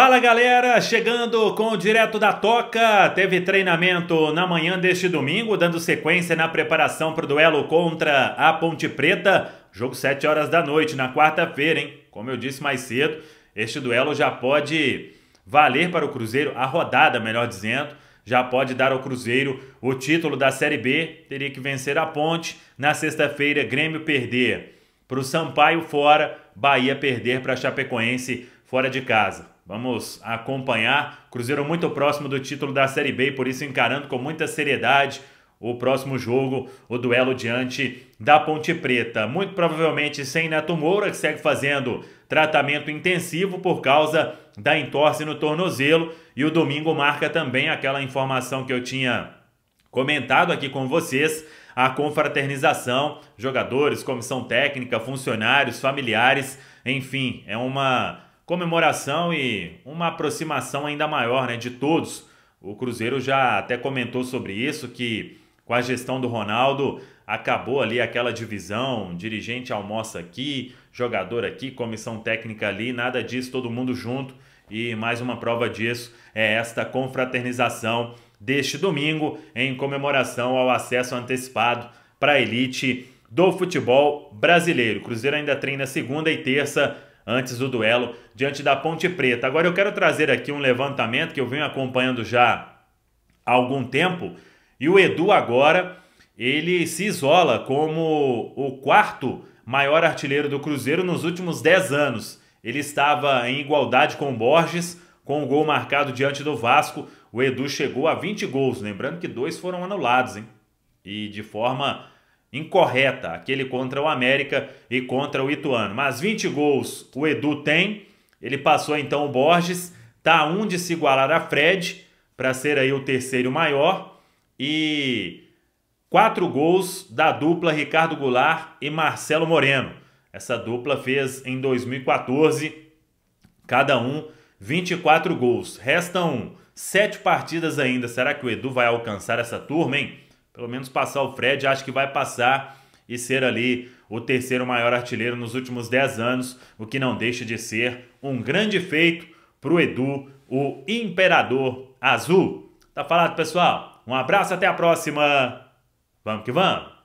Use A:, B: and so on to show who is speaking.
A: Fala galera, chegando com o Direto da Toca. Teve treinamento na manhã deste domingo, dando sequência na preparação para o duelo contra a Ponte Preta. Jogo 7 horas da noite, na quarta-feira, hein? Como eu disse mais cedo, este duelo já pode valer para o Cruzeiro, a rodada, melhor dizendo, já pode dar ao Cruzeiro o título da Série B. Teria que vencer a Ponte. Na sexta-feira, Grêmio perder para o Sampaio fora, Bahia perder para a Chapecoense fora de casa. Vamos acompanhar. Cruzeiro muito próximo do título da Série B, por isso encarando com muita seriedade o próximo jogo, o duelo diante da Ponte Preta. Muito provavelmente sem Neto Moura, que segue fazendo tratamento intensivo por causa da entorse no tornozelo. E o domingo marca também aquela informação que eu tinha comentado aqui com vocês. A confraternização, jogadores, comissão técnica, funcionários, familiares, enfim, é uma comemoração e uma aproximação ainda maior né, de todos. O Cruzeiro já até comentou sobre isso, que com a gestão do Ronaldo acabou ali aquela divisão, dirigente almoça aqui, jogador aqui, comissão técnica ali, nada disso, todo mundo junto. E mais uma prova disso é esta confraternização deste domingo em comemoração ao acesso antecipado para a elite do futebol brasileiro. Cruzeiro ainda treina segunda e terça antes do duelo diante da Ponte Preta. Agora eu quero trazer aqui um levantamento que eu venho acompanhando já há algum tempo e o Edu agora ele se isola como o quarto maior artilheiro do Cruzeiro nos últimos 10 anos. Ele estava em igualdade com o Borges, com o gol marcado diante do Vasco. O Edu chegou a 20 gols, lembrando que dois foram anulados, hein? E de forma incorreta, aquele contra o América e contra o Ituano. Mas 20 gols o Edu tem, ele passou então o Borges, tá a um de se igualar a Fred, para ser aí o terceiro maior, e quatro gols da dupla Ricardo Goulart e Marcelo Moreno. Essa dupla fez em 2014, cada um 24 gols. Restam sete partidas ainda. Será que o Edu vai alcançar essa turma, hein? pelo menos passar o Fred, acho que vai passar e ser ali o terceiro maior artilheiro nos últimos 10 anos, o que não deixa de ser um grande feito para o Edu, o Imperador Azul. Tá falado, pessoal? Um abraço, até a próxima. Vamos que vamos!